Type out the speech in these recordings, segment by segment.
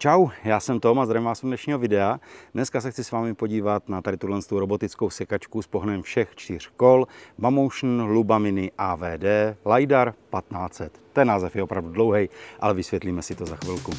Čau, já jsem Tom a zdravím vás u dnešního videa. Dneska se chci s vámi podívat na tady tuhle robotickou sekačku s pohnem všech čtyř kol Mamotion Lubamini AVD LiDAR 1500. Ten název je opravdu dlouhý, ale vysvětlíme si to za chvilku.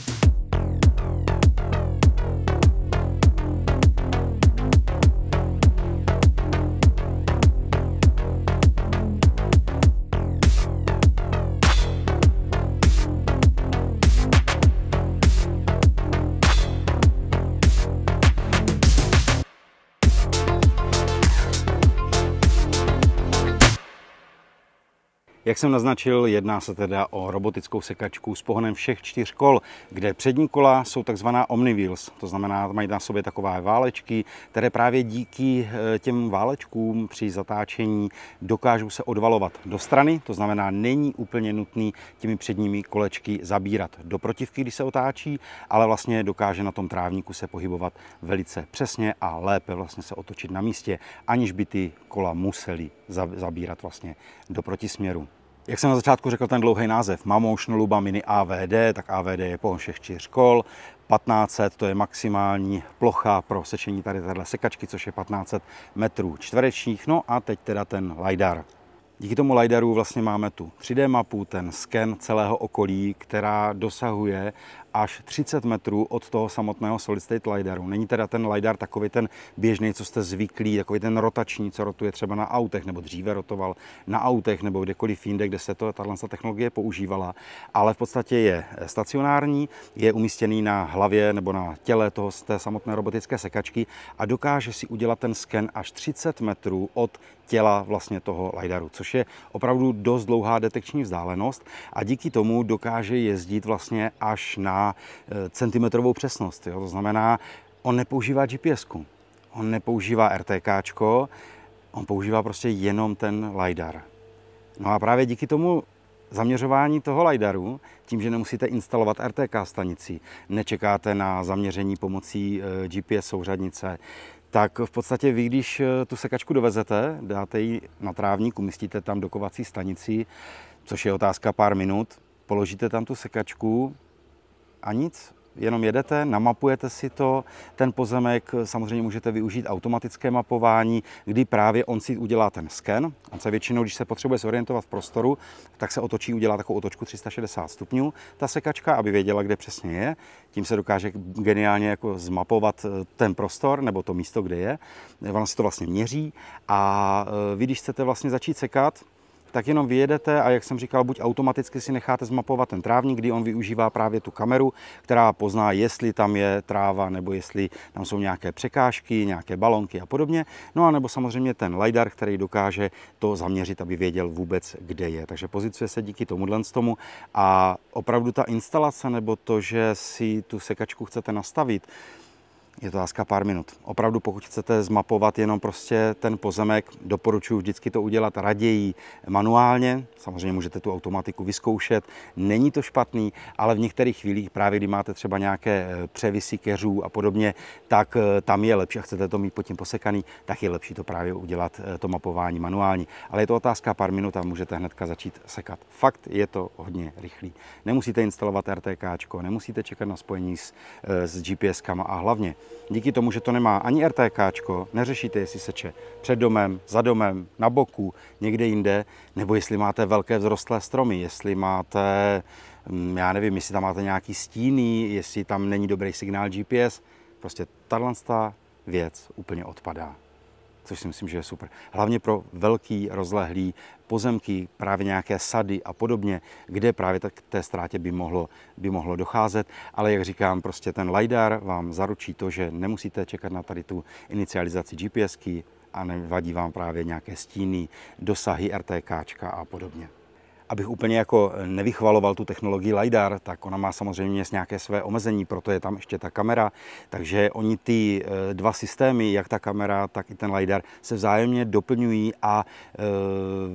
Jak jsem naznačil, jedná se teda o robotickou sekačku s pohonem všech čtyř kol, kde přední kola jsou takzvaná omnivils. to znamená, mají na sobě takové válečky, které právě díky eh, těm válečkům při zatáčení dokážou se odvalovat do strany, to znamená, není úplně nutný těmi předními kolečky zabírat do protivky, když se otáčí, ale vlastně dokáže na tom trávníku se pohybovat velice přesně a lépe vlastně se otočit na místě, aniž by ty kola museli zabírat vlastně do protisměru jak jsem na začátku řekl ten dlouhý název, Mamoušn Luba Mini AVD, tak AVD je pohon všech čtyř kol, 1500 to je maximální plocha pro sečení tady téhle sekačky, což je 1500 metrů čtverečních, no a teď teda ten LiDAR. Díky tomu LiDARu vlastně máme tu 3D mapu, ten sken celého okolí, která dosahuje až 30 metrů od toho samotného solid state lidaru. Není teda ten lidar takový ten běžný, co jste zvyklí, takový ten rotační, co rotuje třeba na autech, nebo dříve rotoval na autech, nebo kdekoliv jinde, kde se to, tato technologie používala, ale v podstatě je stacionární, je umístěný na hlavě nebo na těle toho z té samotné robotické sekačky a dokáže si udělat ten sken až 30 metrů od těla vlastně toho lidaru, což je opravdu dost dlouhá detekční vzdálenost a díky tomu dokáže jezdit vlastně až na Eh, centimetrovou přesnost. Jo? To znamená, on nepoužívá gps -ku. on nepoužívá RTK, on používá prostě jenom ten LiDAR. No a právě díky tomu zaměřování toho LiDARu, tím, že nemusíte instalovat RTK stanici, nečekáte na zaměření pomocí eh, GPS souřadnice, tak v podstatě vy, když eh, tu sekačku dovezete, dáte ji na trávník, umístíte tam dokovací stanici, což je otázka pár minut, položíte tam tu sekačku, a nic. Jenom jedete, namapujete si to, ten pozemek eh, samozřejmě můžete využít automatické mapování, kdy právě on si udělá ten sken. On se většinou, když se potřebuje zorientovat v prostoru, tak se otočí, udělá takovou otočku 360 stupňů, ta sekačka, aby věděla, kde přesně je. Tím se dokáže geniálně jako zmapovat eh, ten prostor nebo to místo, kde je. Ona si to vlastně měří a eh, vy, když chcete vlastně začít sekat, tak jenom vyjedete a jak jsem říkal, buď automaticky si necháte zmapovat ten trávník, kdy on využívá právě tu kameru, která pozná, jestli tam je tráva nebo jestli tam jsou nějaké překážky, nějaké balonky a podobně. No a nebo samozřejmě ten LiDAR, který dokáže to zaměřit, aby věděl vůbec, kde je. Takže pozicuje se díky tomuhle tomu a opravdu ta instalace nebo to, že si tu sekačku chcete nastavit, je to láska pár minut. Opravdu, pokud chcete zmapovat jenom prostě ten pozemek, doporučuji vždycky to udělat raději manuálně. Samozřejmě můžete tu automatiku vyzkoušet, není to špatný, ale v některých chvílích, právě kdy máte třeba nějaké eh, převisy keřů a podobně, tak eh, tam je lepší a chcete to mít pod tím posekaný, tak je lepší to právě udělat eh, to mapování manuální. Ale je to otázka pár minut a můžete hnedka začít sekat. Fakt je to hodně rychlý. Nemusíte instalovat RTK, nemusíte čekat na spojení s, s GPS a hlavně Díky tomu, že to nemá ani RTK, neřešíte, jestli seče před domem, za domem, na boku, někde jinde, nebo jestli máte velké vzrostlé stromy, jestli máte, mm, já nevím, jestli tam máte nějaký stíny, jestli tam není dobrý signál GPS. Prostě tato věc úplně odpadá což si myslím, že je super. Hlavně pro velký, rozlehlý pozemky, právě nějaké sady a podobně, kde právě tak k té ztrátě by mohlo, by mohlo docházet. Ale jak říkám, prostě ten LiDAR vám zaručí to, že nemusíte čekat na tady tu inicializaci GPSky a nevadí vám právě nějaké stíny, dosahy RTKčka a podobně abych úplně jako eh, nevychvaloval tu technologii LiDAR, tak ona má samozřejmě nějaké své omezení, proto je tam ještě ta kamera. Takže oni ty eh, dva systémy, jak ta kamera, tak i ten LiDAR, se vzájemně doplňují a eh,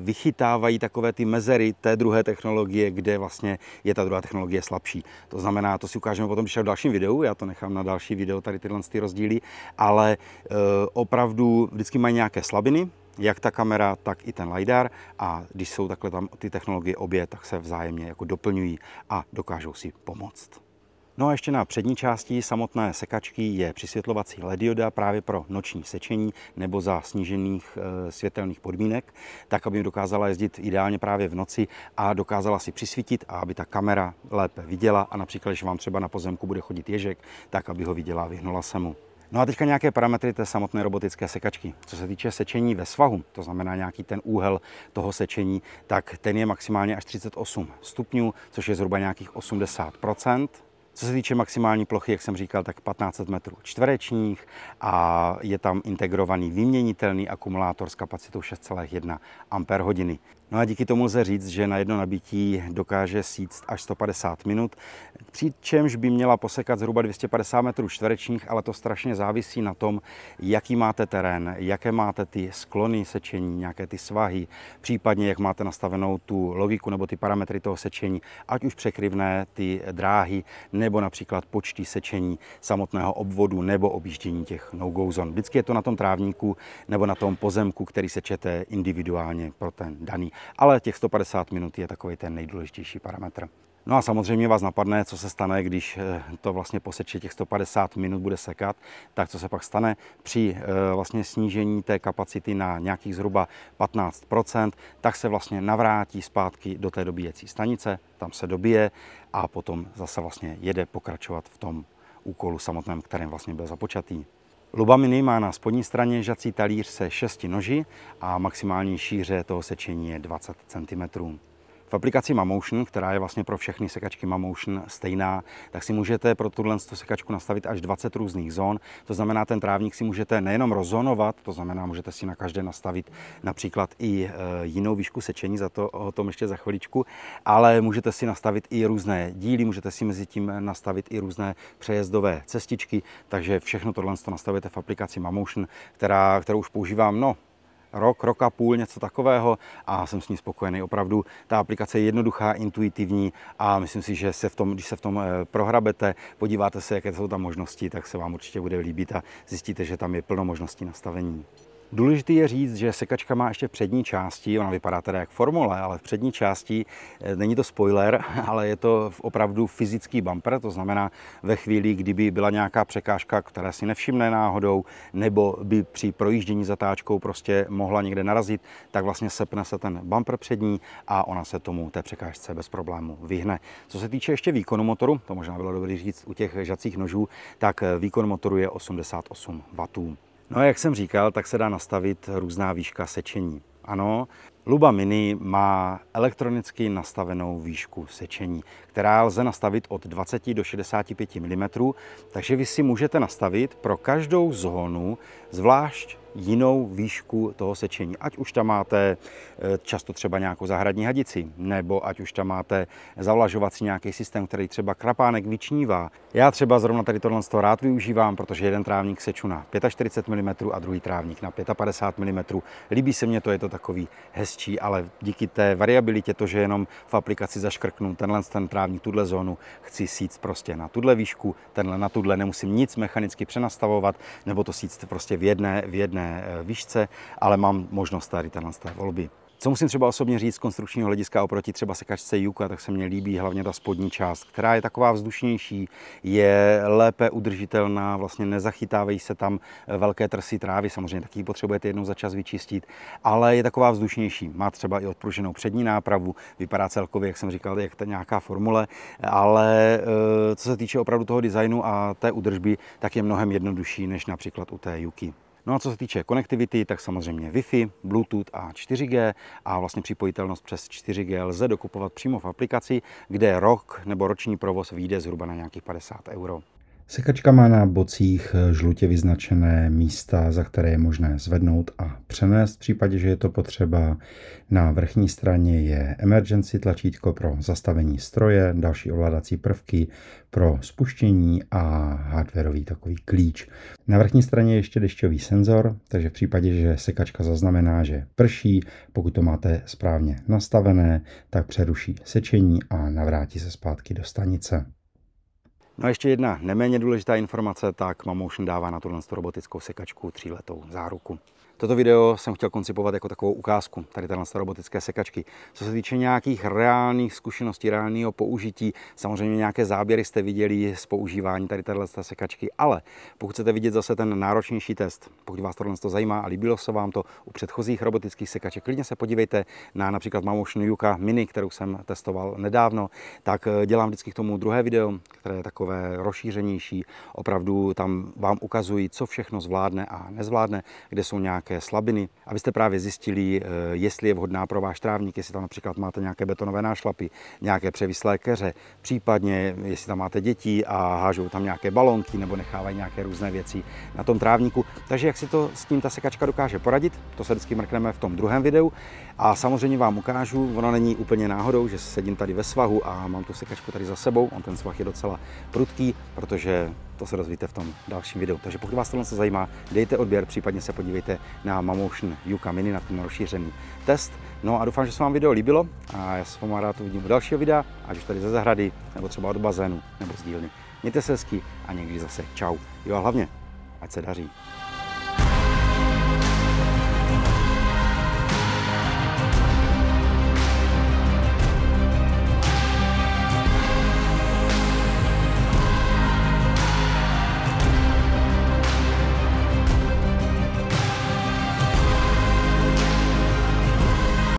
vychytávají takové ty mezery té druhé technologie, kde vlastně je ta druhá technologie slabší. To znamená, to si ukážeme potom když v dalším videu, já to nechám na další video, tady tyhle ty rozdíly, ale opravdu vždycky mají nějaké slabiny, jak ta kamera, tak i ten LiDAR a když jsou takhle tam ty technologie obě, tak se vzájemně jako doplňují a dokážou si pomoct. No a ještě na přední části samotné sekačky je přisvětlovací ledioda právě pro noční sečení nebo za snížených e, světelných podmínek, tak aby dokázala jezdit ideálně právě v noci a dokázala si přisvítit a aby ta kamera lépe viděla a například, když vám třeba na pozemku bude chodit ježek, tak aby ho viděla a vyhnula se mu. No a teďka nějaké parametry té samotné robotické sekačky. Co se týče sečení ve svahu, to znamená nějaký ten úhel toho sečení, tak ten je maximálně až 38 stupňů, což je zhruba nějakých 80 co se týče maximální plochy, jak jsem říkal, tak 1500 metrů čtverečních a je tam integrovaný vyměnitelný akumulátor s kapacitou 6,1 Ah. No a díky tomu lze říct, že na jedno nabití dokáže síct až 150 minut, přičemž by měla posekat zhruba 250 metrů čtverečních, ale to strašně závisí na tom, jaký máte terén, jaké máte ty sklony sečení, nějaké ty svahy, případně jak máte nastavenou tu logiku nebo ty parametry toho sečení, ať už překryvné ty dráhy, nebo například počty sečení samotného obvodu nebo objíždění těch no-go zón. Vždycky je to na tom trávníku nebo na tom pozemku, který sečete individuálně pro ten daný ale těch 150 minut je takový ten nejdůležitější parametr. No a samozřejmě vás napadne, co se stane, když eh, to vlastně poseče těch 150 minut bude sekat, tak co se pak stane při eh, vlastně snížení té kapacity na nějakých zhruba 15%, tak se vlastně navrátí zpátky do té dobíjecí stanice, tam se dobije a potom zase vlastně jede pokračovat v tom úkolu samotném, kterým vlastně byl započatý. Lubaminy má na spodní straně žací talíř se šesti noži a maximální šíře toho sečení je 20 cm. V aplikaci Mamotion, která je vlastně pro všechny sekačky Mamotion stejná, tak si můžete pro tuhle sekačku nastavit až 20 různých zón. To znamená, ten trávník si můžete nejenom rozonovat, to znamená, můžete si na každé nastavit například i e, jinou výšku sečení, za to o tom ještě za chviličku, ale můžete si nastavit i různé díly, můžete si mezi tím nastavit i různé přejezdové cestičky, takže všechno tohle nastavujete v aplikaci Mamotion, která, kterou už používám, no, rok, rok a půl, něco takového a jsem s ní spokojený. Opravdu ta aplikace je jednoduchá, intuitivní a myslím si, že se v tom, když se v tom eh, prohrabete, podíváte se, jaké jsou tam možnosti, tak se vám určitě bude líbit a zjistíte, že tam je plno možností nastavení. Důležité je říct, že sekačka má ještě v přední části, ona vypadá teda jak formule, ale v přední části eh, není to spoiler, ale je to opravdu fyzický bumper, to znamená ve chvíli, kdyby byla nějaká překážka, která si nevšimne náhodou, nebo by při projíždění zatáčkou prostě mohla někde narazit, tak vlastně sepne se ten bumper přední a ona se tomu té překážce bez problému vyhne. Co se týče ještě výkonu motoru, to možná bylo dobré říct u těch žacích nožů, tak eh, výkon motoru je 88 W. No a jak jsem říkal, tak se dá nastavit různá výška sečení. Ano, Luba Mini má elektronicky nastavenou výšku sečení, která lze nastavit od 20 do 65 mm, takže vy si můžete nastavit pro každou zónu zvlášť jinou výšku toho sečení. Ať už tam máte e, často třeba nějakou zahradní hadici, nebo ať už tam máte zavlažovací nějaký systém, který třeba krapánek vyčnívá. Já třeba zrovna tady tohle z toho rád využívám, protože jeden trávník seču na 45 mm a druhý trávník na 55 mm. Líbí se mně to, je to takový hezký hezčí, ale díky té variabilitě, to, že jenom v aplikaci zaškrknu tenhle ten trávník, tuhle zónu, chci síc prostě na tuhle výšku, tenhle na tuhle, nemusím nic mechanicky přenastavovat, nebo to síc prostě v jedné, v jedné eh, výšce, ale mám možnost tady tenhle volby. Co musím třeba osobně říct z konstrukčního hlediska oproti třeba sekačce Juka, tak se mně líbí hlavně ta spodní část, která je taková vzdušnější, je lépe udržitelná, vlastně nezachytávají se tam eh, velké trsy trávy, samozřejmě taky potřebujete jednou za čas vyčistit, ale je taková vzdušnější. Má třeba i odpruženou přední nápravu, vypadá celkově, jak jsem říkal, jak ta nějaká formule, ale eh, co se týče opravdu toho designu a té udržby, tak je mnohem jednodušší než například u té Juky. No a co se týče konektivity, tak samozřejmě Wi-Fi, Bluetooth a 4G a vlastně připojitelnost přes 4G lze dokupovat přímo v aplikaci, kde rok nebo roční provoz vyjde zhruba na nějakých 50 euro. Sekačka má na bocích eh, žlutě vyznačené místa, za které je možné zvednout a přenést v případě, že je to potřeba. Na vrchní straně je emergency tlačítko pro zastavení stroje, další ovládací prvky pro spuštění a hardwareový takový klíč. Na vrchní straně je ještě dešťový senzor, takže v případě, že sekačka zaznamená, že prší, pokud to máte správně nastavené, tak přeruší sečení a navrátí se zpátky do stanice. No a ještě jedna neméně důležitá informace, tak Mamotion dává na tuhle robotickou sekačku tříletou záruku. Toto video jsem chtěl koncipovat jako takovou ukázku, tady tenhle robotické sekačky. Co se týče nějakých reálných zkušeností, reálného použití, samozřejmě nějaké záběry jste viděli z používání tady téhle sekačky, ale pokud chcete vidět zase ten náročnější test, pokud vás tohle to zajímá a líbilo se vám to u předchozích robotických sekaček, klidně se podívejte na například Mamoušnu Yuka Mini, kterou jsem testoval nedávno, tak eh, dělám vždycky k tomu druhé video, které je takové rozšířenější. Opravdu tam vám ukazují, co všechno zvládne a nezvládne, kde jsou nějaké nějaké slabiny, abyste právě zjistili, eh, jestli je vhodná pro váš trávník, jestli tam například máte nějaké betonové nášlapy, nějaké převislé keře, případně jestli tam máte děti a hážou tam nějaké balonky nebo nechávají nějaké různé věci na tom trávníku. Takže jak si to s tím ta sekačka dokáže poradit, to se vždycky mrkneme v tom druhém videu. A samozřejmě vám ukážu, ona není úplně náhodou, že sedím tady ve svahu a mám tu sekačku tady za sebou. On ten svah je docela prudký, protože to se dozvíte v tom dalším videu. Takže pokud vás tohle zajímá, dejte odběr, případně se podívejte na Mamotion Yuka Mini, na ten rozšířený test. No a doufám, že se vám video líbilo a já se vám rád uvidím u dalšího videa, ať už tady ze zahrady, nebo třeba od bazénu, nebo z dílny. Mějte se hezky a někdy zase čau. Jo a hlavně, ať se daří.